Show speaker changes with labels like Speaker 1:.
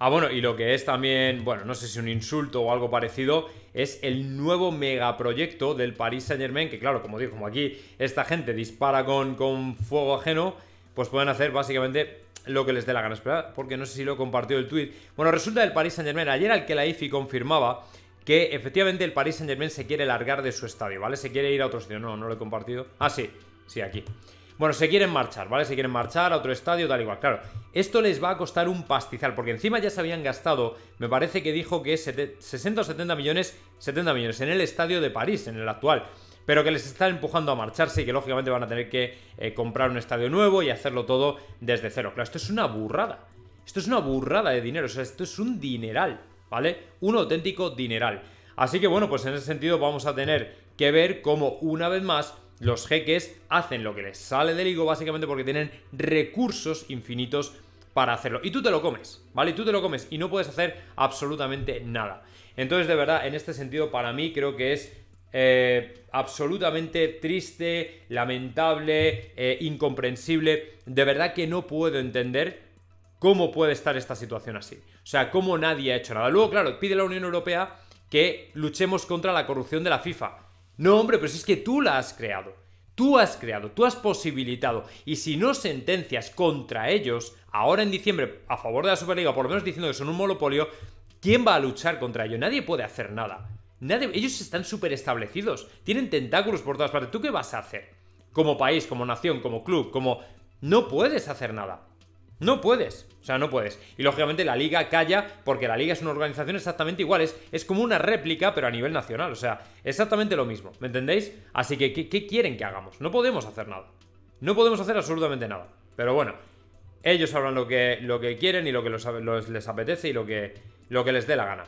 Speaker 1: Ah, bueno, y lo que es también, bueno, no sé si un insulto o algo parecido, es el nuevo megaproyecto del Paris Saint Germain, que claro, como digo, como aquí esta gente dispara con, con fuego ajeno, pues pueden hacer básicamente lo que les dé la gana. Espera, porque no sé si lo he compartió el tweet. Bueno, resulta del Paris Saint Germain, ayer al que la IFI confirmaba que efectivamente el Paris Saint Germain se quiere largar de su estadio, ¿vale? Se quiere ir a otro sitio. No, no lo he compartido. Ah, sí, sí, aquí. Bueno, se quieren marchar, ¿vale? Se quieren marchar a otro estadio, tal y cual. Claro, esto les va a costar un pastizal, porque encima ya se habían gastado, me parece que dijo que 60 o 70 millones, 70 millones en el estadio de París, en el actual. Pero que les están empujando a marcharse y que lógicamente van a tener que eh, comprar un estadio nuevo y hacerlo todo desde cero. Claro, esto es una burrada. Esto es una burrada de dinero, o sea, esto es un dineral, ¿vale? Un auténtico dineral. Así que bueno, pues en ese sentido vamos a tener que ver cómo una vez más los jeques hacen lo que les sale del higo básicamente porque tienen recursos infinitos para hacerlo. Y tú te lo comes, ¿vale? tú te lo comes y no puedes hacer absolutamente nada. Entonces, de verdad, en este sentido, para mí creo que es eh, absolutamente triste, lamentable, eh, incomprensible. De verdad que no puedo entender cómo puede estar esta situación así. O sea, cómo nadie ha hecho nada. Luego, claro, pide la Unión Europea que luchemos contra la corrupción de la FIFA. No, hombre, pues es que tú la has creado. Tú has creado, tú has posibilitado. Y si no sentencias contra ellos, ahora en diciembre, a favor de la Superliga, por lo menos diciendo que son un monopolio, ¿quién va a luchar contra ellos? Nadie puede hacer nada. Nadie, ellos están súper establecidos. Tienen tentáculos por todas partes. ¿Tú qué vas a hacer? Como país, como nación, como club, como... No puedes hacer nada. No puedes, o sea, no puedes. Y lógicamente la liga calla porque la liga es una organización exactamente igual, es, como una réplica pero a nivel nacional, o sea, exactamente lo mismo, ¿me entendéis? Así que, ¿qué, quieren que hagamos? No podemos hacer nada, no podemos hacer absolutamente nada. Pero bueno, ellos sabrán lo que, lo que quieren y lo que les apetece y lo que, lo que les dé la gana.